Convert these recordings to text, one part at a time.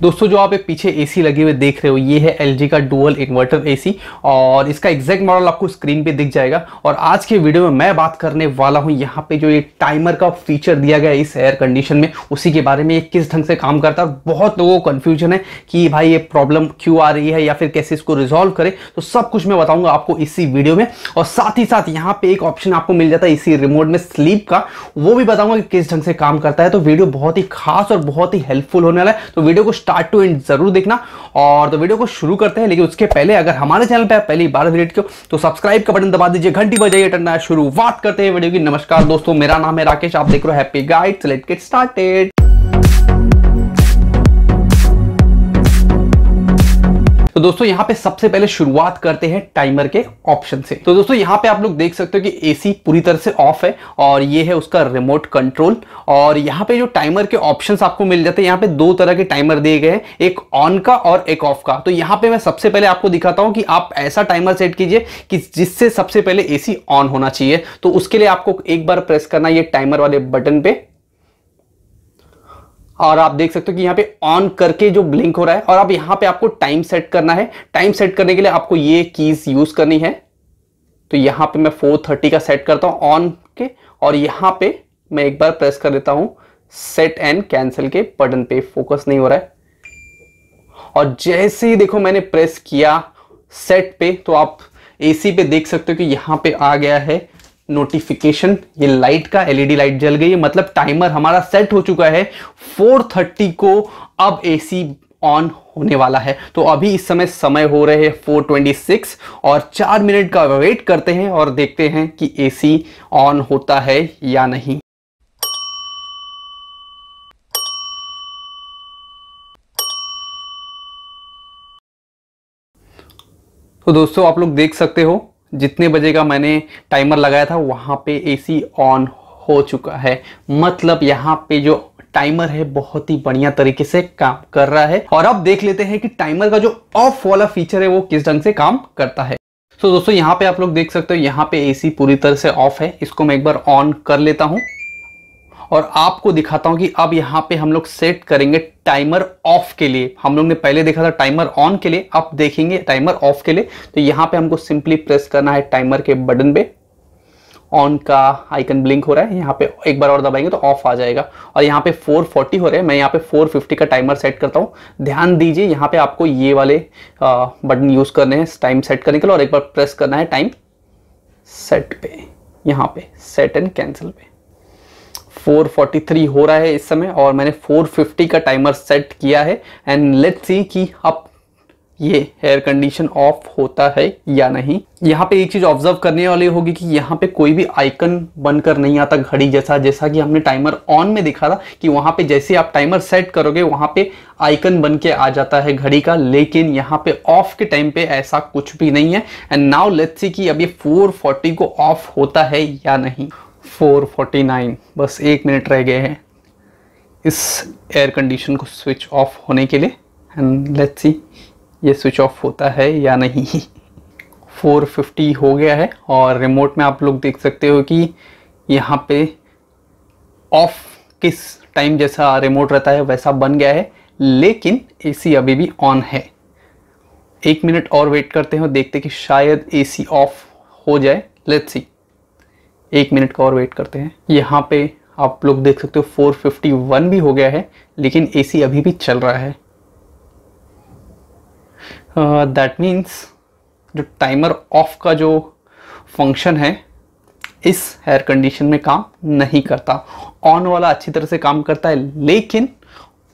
दोस्तों जो आप ये पीछे एसी लगे हुए देख रहे हो ये है एल का डुअल इन्वर्टर एसी और इसका एग्जैक्ट मॉडल आपको स्क्रीन पे दिख जाएगा और आज के वीडियो में मैं बात करने वाला हूँ यहाँ पे जो ये टाइमर का फीचर दिया गया इस एयर कंडीशन में उसी के बारे में ये किस ढंग से काम करता है बहुत लोगों को कन्फ्यूजन है कि भाई ये प्रॉब्लम क्यों आ रही है या फिर कैसे इसको रिजॉल्व करें तो सब कुछ मैं बताऊंगा आपको इसी वीडियो में और साथ ही साथ यहाँ पे एक ऑप्शन आपको मिल जाता है इसी रिमोट में स्लीप का वो भी बताऊंगा कि किस ढंग से काम करता है तो वीडियो बहुत ही खास और बहुत ही हेल्पफुल होने वाला है तो वीडियो को स्टार्ट टू एंड जरूर देखना और तो वीडियो को शुरू करते हैं लेकिन उसके पहले अगर हमारे चैनल पर पहली बार विजिट क्यों तो सब्सक्राइब का बटन दबा दीजिए घंटी बजाइए टनना शुरू करते हैं वीडियो की नमस्कार दोस्तों मेरा नाम है राकेश आप देख रहे हो happy guide let get started तो दोस्तों यहाँ पे सबसे पहले शुरुआत करते हैं टाइमर के ऑप्शन से तो दोस्तों यहाँ पे आप लोग देख सकते हो कि एसी पूरी तरह से ऑफ है और ये है उसका रिमोट कंट्रोल और यहाँ पे जो टाइमर के ऑप्शंस आपको मिल जाते हैं यहाँ पे दो तरह के टाइमर दिए गए हैं एक ऑन का और एक ऑफ का तो यहाँ पे मैं सबसे पहले आपको दिखाता हूँ कि आप ऐसा टाइमर सेट कीजिए कि जिससे सबसे पहले एसी ऑन होना चाहिए तो उसके लिए आपको एक बार प्रेस करना ये टाइमर वाले बटन पे और आप देख सकते हो कि यहाँ पे ऑन करके जो ब्लिंक हो रहा है और अब यहाँ पे आपको टाइम सेट करना है टाइम सेट करने के लिए आपको ये कीज यूज करनी है तो यहाँ पे मैं थर्टी का सेट करता हूँ ऑन के और यहाँ पे मैं एक बार प्रेस कर देता हूँ सेट एंड कैंसिल के बटन पे फोकस नहीं हो रहा है और जैसे ही देखो मैंने प्रेस किया सेट पे तो आप एसी पे देख सकते हो कि यहाँ पे आ गया है नोटिफिकेशन ये लाइट का एलईडी लाइट जल गई है मतलब टाइमर हमारा सेट हो चुका है 4:30 को अब एसी ऑन होने वाला है तो अभी इस समय समय हो रहे हैं 4:26 और चार मिनट का वेट करते हैं और देखते हैं कि एसी ऑन होता है या नहीं तो दोस्तों आप लोग देख सकते हो जितने बजे का मैंने टाइमर लगाया था वहाँ पे एसी ऑन हो चुका है मतलब यहाँ पे जो टाइमर है बहुत ही बढ़िया तरीके से काम कर रहा है और अब देख लेते हैं कि टाइमर का जो ऑफ वाला फीचर है वो किस ढंग से काम करता है तो दोस्तों यहाँ पे आप लोग देख सकते हो यहाँ पे एसी पूरी तरह से ऑफ है इसको मैं एक बार ऑन कर लेता हूँ और आपको दिखाता हूं कि अब यहां पे हम लोग सेट करेंगे टाइमर ऑफ के लिए हम लोग ने पहले देखा था टाइमर ऑन के लिए अब देखेंगे टाइमर ऑफ के लिए तो यहां पे हमको सिंपली प्रेस करना है टाइमर के बटन पे ऑन का आइकन ब्लिंक हो रहा है यहाँ पे एक बार और दबाएंगे तो ऑफ आ जाएगा और यहाँ पे 440 हो रहा है मैं यहाँ पे 450 का टाइमर सेट करता हूँ ध्यान दीजिए यहाँ पे आपको ये वाले बटन यूज़ करने हैं टाइम सेट करने के लिए और एक बार प्रेस करना है टाइम सेट पे यहाँ पे सेट एंड कैंसिल पे 443 हो रहा है इस समय और मैंने 450 का टाइमर सेट किया है एंड लेट्स सी कि अब ये एयर कंडीशन ऑफ होता है या नहीं यहाँ पे एक चीज़ ऑब्जर्व करने वाली होगी कि यहाँ पे कोई भी आइकन बनकर नहीं आता घड़ी जैसा जैसा कि हमने टाइमर ऑन में देखा था कि वहां पे जैसे आप टाइमर सेट करोगे वहां पे आइकन बन के आ जाता है घड़ी का लेकिन यहाँ पे ऑफ के टाइम पे ऐसा कुछ भी नहीं है एंड नाउ लेट्स सी कि अब ये 440 को ऑफ होता है या नहीं 4:49 बस एक मिनट रह गए हैं इस एयर कंडीशन को स्विच ऑफ होने के लिए एंड लेट्स सी ये स्विच ऑफ होता है या नहीं 450 हो गया है और रिमोट में आप लोग देख सकते हो कि यहाँ पे ऑफ किस टाइम जैसा रिमोट रहता है वैसा बन गया है लेकिन एसी अभी भी ऑन है एक मिनट और वेट करते हैं देखते कि शायद एसी ऑफ हो जाए लेट्स सी एक मिनट का और वेट करते हैं यहाँ पे आप लोग देख सकते हो 451 भी हो गया है लेकिन एसी अभी भी चल रहा है दैट uh, मीन्स जो टाइमर ऑफ का जो फंक्शन है इस एयर कंडीशन में काम नहीं करता ऑन वाला अच्छी तरह से काम करता है लेकिन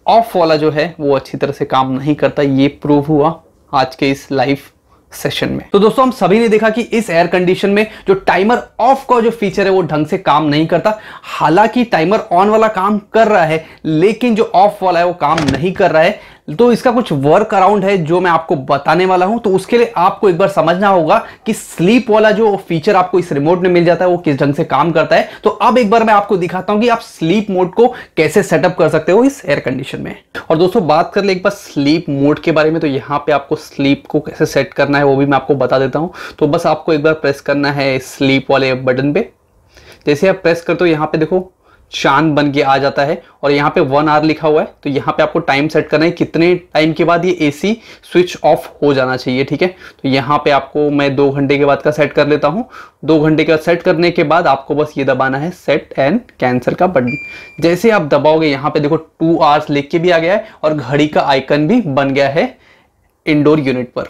ऑफ वाला जो है वो अच्छी तरह से काम नहीं करता ये प्रूव हुआ आज के इस लाइफ सेशन में तो दोस्तों हम सभी ने देखा कि इस एयर कंडीशन में जो टाइमर ऑफ का जो फीचर है वो ढंग से काम नहीं करता हालांकि टाइमर ऑन वाला काम कर रहा है लेकिन जो ऑफ वाला है वो काम नहीं कर रहा है तो इसका कुछ वर्क अराउंड है जो मैं आपको बताने वाला हूं तो उसके लिए आपको एक बार समझना होगा कि स्लीप वाला जो फीचर आपको इस रिमोट में मिल जाता है वो किस ढंग से काम करता है तो अब एक बार मैं आपको दिखाता हूं कि आप स्लीप मोड को कैसे सेटअप कर सकते हो इस एयर कंडीशन में और दोस्तों बात कर ले एक बार स्लीप मोड के बारे में तो यहाँ पे आपको स्लीप को कैसे सेट करना है वो भी मैं आपको बता देता हूँ तो बस आपको एक बार प्रेस करना है स्लीप वाले बटन पे जैसे आप प्रेस करते हो यहाँ पे देखो चांद बन के आ जाता है और यहाँ पे वन आवर लिखा हुआ है तो यहाँ पे आपको टाइम सेट करना है कितने टाइम के बाद ये एसी स्विच ऑफ हो जाना चाहिए ठीक है तो यहाँ पे आपको मैं दो घंटे के बाद का सेट कर लेता हूँ दो घंटे का सेट करने के बाद आपको बस ये दबाना है सेट एंड कैंसिल का बटन जैसे आप दबाओगे यहाँ पे देखो टू आवर्स लिख के भी आ गया है और घड़ी का आइकन भी बन गया है इंडोर यूनिट पर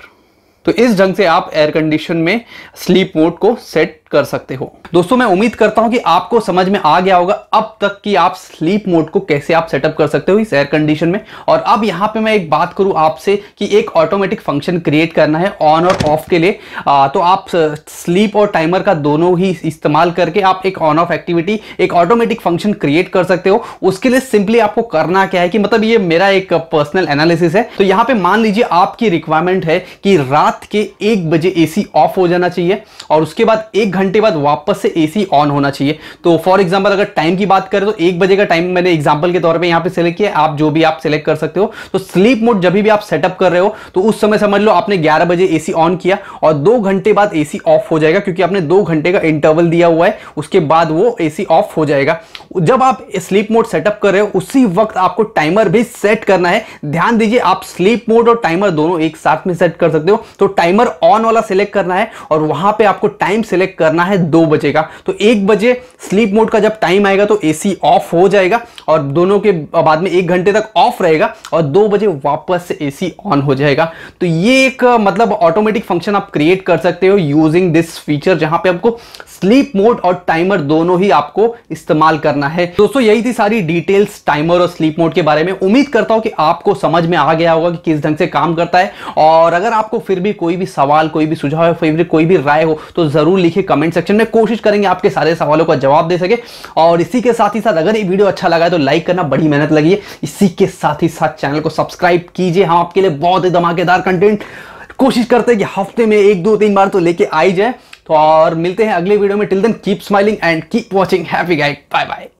तो इस ढंग से आप एयर कंडीशन में स्लीप मोड को सेट कर सकते हो दोस्तों मैं उम्मीद करता हूं कि आपको समझ में आ गया होगा अब तक कि आप स्लीप मोड को कैसे आप सेटअप कर सकते हो इस एयर कंडीशन में और अब यहां पे मैं एक बात करूं आपसे कि एक ऑटोमेटिक फंक्शन क्रिएट करना है ऑन और ऑफ के लिए आ, तो आप स्लीप और टाइमर का दोनों ही इस्तेमाल करके आप एक ऑन ऑफ एक्टिविटी एक ऑटोमेटिक फंक्शन क्रिएट कर सकते हो उसके लिए सिंपली आपको करना क्या है कि मतलब ये मेरा एक पर्सनल एनालिसिस है तो यहां पर मान लीजिए आपकी रिक्वायरमेंट है कि रात के एक बजे ए ऑफ हो जाना चाहिए और उसके बाद एक घंटे बाद वापस से एसी ऑन होना चाहिए तो फॉर एग्जाम्पल अगर टाइम की बात करें तो एक बजे का टाइम मैंने एग्जाम्पल के तौर पर यहाँ पे सिलेक्ट किया आप जो भी आप सिलेक्ट कर सकते हो तो स्लीप मोड जब भी आप सेटअप कर रहे हो तो उस समय समझ लो आपने ग्यारह बजे ए ऑन किया और दो घंटे बाद ए ऑफ हो जाएगा क्योंकि आपने दो घंटे का इंटरवल दिया हुआ है उसके बाद वो ए ऑफ हो जाएगा जब आप स्लीप मोड सेटअप कर रहे हो उसी वक्त आपको टाइमर भी सेट करना है ध्यान दीजिए आप स्लीप मोड और टाइमर दोनों एक साथ में सेट कर सकते हो तो टाइमर ऑन वाला सिलेक्ट करना है और वहां पे आपको टाइम सिलेक्ट कर करना है दो बजे का तो एक बजे स्लीप मोड का जब टाइम आएगा तो एसी ऑफ हो जाएगा और दोनों के बाद में एक घंटे तक ऑफ रहेगा और दो बजे वापस से एसी ऑन हो जाएगा तो ये एक मतलब ऑटोमेटिक फंक्शन आप क्रिएट कर सकते हो यूजिंग दिस फीचर जहां पे आपको स्लीप मोड और टाइमर दोनों ही आपको इस्तेमाल करना है दोस्तों यही थी सारी डिटेल्स टाइमर और स्लीप मोड के बारे में उम्मीद करता हूं कि आपको समझ में आ गया होगा कि किस ढंग से काम करता है और अगर आपको फिर भी कोई भी सवाल कोई भी सुझाव या फिर कोई भी राय हो तो जरूर लिखे कमेंट कमेंट सेक्शन में कोशिश करेंगे आपके सारे सवालों का जवाब दे सके और इसी के साथ ही साथ अगर ये वीडियो अच्छा लगा है तो लाइक करना बड़ी मेहनत लगी है इसी के साथ ही साथ चैनल को सब्सक्राइब कीजिए हम हाँ, आपके लिए बहुत ही धमाकेदार कंटेंट कोशिश करते हैं कि हफ्ते में एक दो तीन बार तो लेके आई जाए तो और मिलते हैं अगले वीडियो में till then keep smiling and keep watching happy guide bye bye